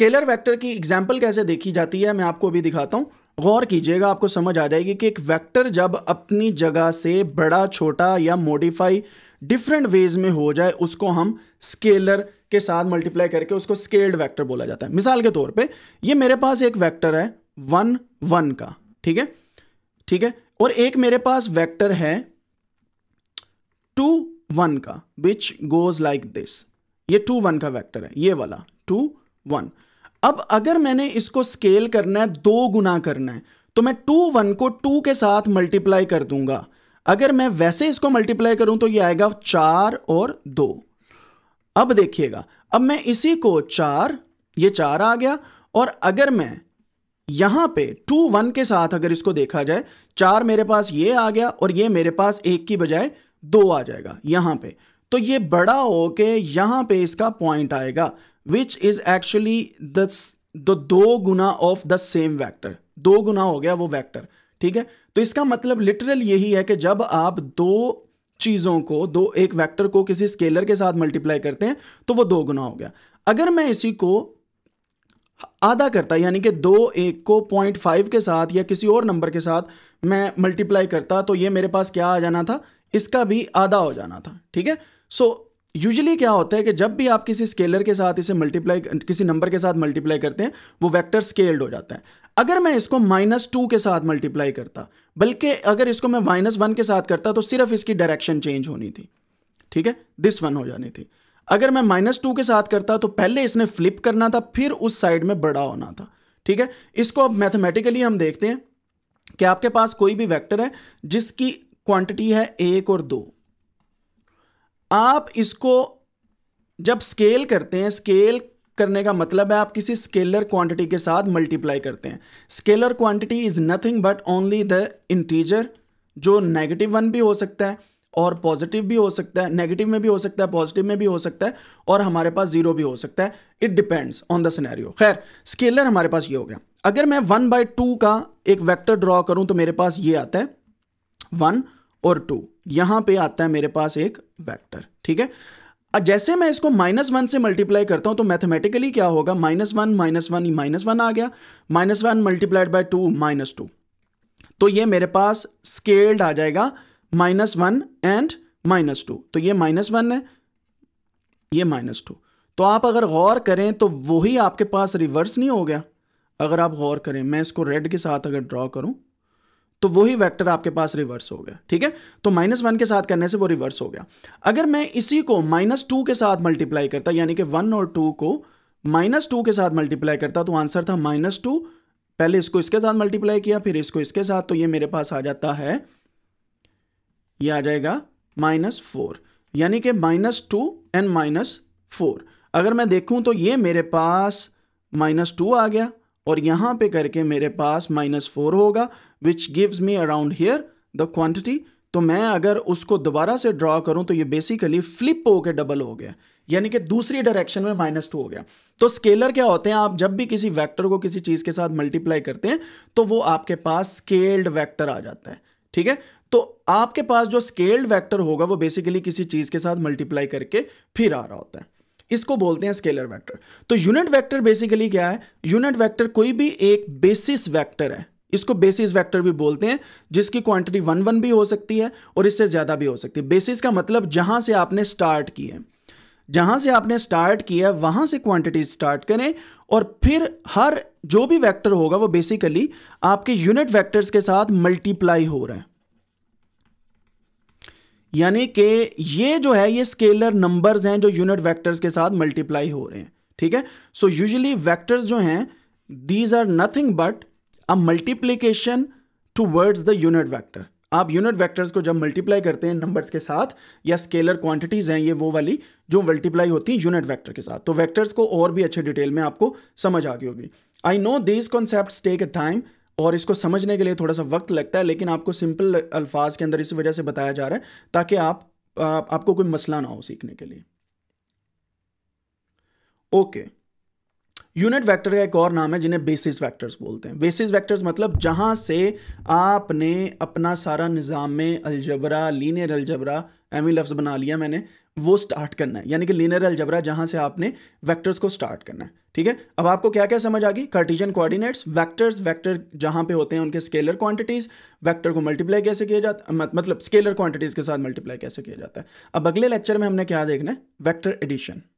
Scalar vector की example कैसे देखी जाती है मैं आपको अभी दिखाता हूँ गौर कीजिएगा आपको समझ आ जाएगी कि एक वेक्टर जब अपनी जगह से बड़ा छोटा या मॉडिफाई डिफरेंट वेज में हो जाए उसको हम स्केलर के साथ मल्टीप्लाई करके उसको स्केल्ड वेक्टर बोला जाता है मिसाल के तौर पे ये मेरे पास एक वेक्टर है वन वन का ठीक है ठीक है और एक मेरे पास वेक्टर है टू वन का विच गोज लाइक दिस ये टू वन का वैक्टर है ये वाला टू वन अब अगर मैंने इसको स्केल करना है दो गुना करना है तो मैं टू वन को टू के साथ मल्टीप्लाई कर दूंगा अगर मैं वैसे इसको मल्टीप्लाई करूं तो ये आएगा चार और दो अब देखिएगा अब मैं इसी को चार ये चार आ गया और अगर मैं यहां पे टू वन के साथ अगर इसको देखा जाए चार मेरे पास ये आ गया और ये मेरे पास एक की बजाय दो आ जाएगा यहां पे तो ये बड़ा हो के यहां पे इसका पॉइंट आएगा विच इज एक्चुअली द दो गुना ऑफ द सेम वैक्टर दो गुना हो गया वो वैक्टर ठीक है तो इसका मतलब लिटरल यही है कि जब आप दो चीज़ों को दो एक वेक्टर को किसी स्केलर के साथ मल्टीप्लाई करते हैं तो वो दो गुना हो गया अगर मैं इसी को आधा करता यानी कि दो एक को पॉइंट फाइव के साथ या किसी और नंबर के साथ मैं मल्टीप्लाई करता तो ये मेरे पास क्या आ जाना था इसका भी आधा हो जाना था ठीक है सो यूजली क्या होता है कि जब भी आप किसी स्केलर के साथ इसे मल्टीप्लाई किसी नंबर के साथ मल्टीप्लाई करते हैं वो वेक्टर स्केल्ड हो जाता है अगर मैं इसको माइनस टू के साथ मल्टीप्लाई करता बल्कि अगर इसको मैं माइनस वन के साथ करता तो सिर्फ इसकी डायरेक्शन चेंज होनी थी ठीक है दिस वन हो जानी थी अगर मैं माइनस टू के साथ करता तो पहले इसने फ्लिप करना था फिर उस साइड में बड़ा होना था ठीक है इसको अब मैथमेटिकली हम देखते हैं कि आपके पास कोई भी वैक्टर है जिसकी क्वांटिटी है एक और दो आप इसको जब स्केल करते हैं स्केल करने का मतलब है आप किसी स्केलर क्वांटिटी के साथ मल्टीप्लाई करते हैं scalar quantity is nothing but only the integer जो नेगेटिव वन भी हो सकता है और पॉजिटिव भी हो सकता है नेगेटिव में भी हो सकता है पॉजिटिव में भी हो सकता है और हमारे पास जीरो भी हो सकता है it depends on the scenario खैर स्केलर हमारे पास ये हो गया अगर मैं वन बाई टू का एक वेक्टर ड्रॉ करूं तो मेरे पास ये आता है वन और टू यहां पे आता है मेरे पास एक वेक्टर ठीक है जैसे मैं इसको माइनस वन से मल्टीप्लाई करता हूं तो मैथमेटिकली क्या होगा minus one minus one minus one आ गया minus one multiplied by two minus two तो ये मेरे पास स्केल्ड आ जाएगा minus one and minus two तो ये माइनस वन है ये माइनस टू तो आप अगर गौर करें तो वही आपके पास रिवर्स नहीं हो गया अगर आप गौर करें मैं इसको रेड के साथ अगर ड्रॉ करूं तो वही वेक्टर आपके पास रिवर्स हो गया ठीक है तो माइनस वन के साथ करने से वो रिवर्स हो गया अगर मैं इसी को माइनस टू के साथ मल्टीप्लाई करता यानी कि वन और टू को माइनस टू के साथ मल्टीप्लाई करता तो आंसर था माइनस टू पहले इसको इसके साथ मल्टीप्लाई किया फिर इसको इसके साथ तो ये मेरे पास आ जाता है ये आ जाएगा माइनस फोर यानी कि minus two and minus four अगर मैं देखूं तो ये मेरे पास माइनस टू आ गया और यहाँ पे करके मेरे पास माइनस फोर होगा which gives me around here the quantity तो मैं अगर उसको दोबारा से ड्रॉ करूं तो ये बेसिकली फ्लिप होकर डबल हो गया यानी कि दूसरी डायरेक्शन में माइनस टू हो गया तो स्केलर क्या होते हैं आप जब भी किसी वेक्टर को किसी चीज़ के साथ मल्टीप्लाई करते हैं तो वो आपके पास स्केल्ड वेक्टर आ जाता है ठीक है तो आपके पास जो स्केल्ड वैक्टर होगा वो बेसिकली किसी चीज़ के साथ मल्टीप्लाई करके फिर आ रहा होता है इसको बोलते हैं स्केलर वेक्टर तो यूनिट वेक्टर बेसिकली क्या है यूनिट वेक्टर कोई भी एक बेसिस वेक्टर है इसको बेसिस वेक्टर भी बोलते हैं जिसकी क्वांटिटी वन वन भी हो सकती है और इससे ज़्यादा भी हो सकती है बेसिस का मतलब जहां से आपने स्टार्ट किया है से आपने स्टार्ट किया वहां से क्वांटिटी स्टार्ट करें और फिर हर जो भी वेक्टर होगा वो बेसिकली आपके यूनिट वेक्टर्स के साथ मल्टीप्लाई हो रहा है यानी कि ये जो है ये स्केलर नंबर्स हैं जो यूनिट वेक्टर्स के साथ मल्टीप्लाई हो रहे हैं ठीक है सो यूजली वेक्टर्स जो हैं these are nothing but a multiplication towards the unit vector आप यूनिट वैक्टर्स को जब मल्टीप्लाई करते हैं नंबर्स के साथ या स्केलर क्वांटिटीज़ हैं ये वो वाली जो मल्टीप्लाई होती है यूनिट वैक्टर के साथ तो वैक्टर्स को और भी अच्छे डिटेल में आपको समझ आ गई होगी I know these concept take a time और इसको समझने के लिए थोड़ा सा वक्त लगता है लेकिन आपको सिंपल अल्फाज के अंदर इस वजह से बताया जा रहा है ताकि आप आप आपको कोई मसला ना हो सीखने के लिए ओके okay. यूनिट वेक्टर का एक और नाम है जिन्हें बेसिस वेक्टर्स बोलते हैं बेसिस वेक्टर्स मतलब जहाँ से आपने अपना सारा निज़ाम में अलजबरा लीनियर अलजबरा एमी लफ्ज़ बना लिया मैंने वो स्टार्ट करना है यानी कि लीनियर अलजबरा जहाँ से आपने वेक्टर्स को स्टार्ट करना है ठीक है अब आपको क्या क्या समझ आ गई कार्टिजन कोऑर्डिनेट्स वेक्टर्स वेक्टर जहां पे होते हैं उनके स्केलर क्वांटिटीज़ वेक्टर को मल्टीप्लाई कैसे किया जाता मतलब स्केलर क्वांटिटीज़ के साथ मल्टीप्लाई कैसे किया जाता है अब अगले लेक्चर में हमने क्या देखना है वैक्टर एडिशन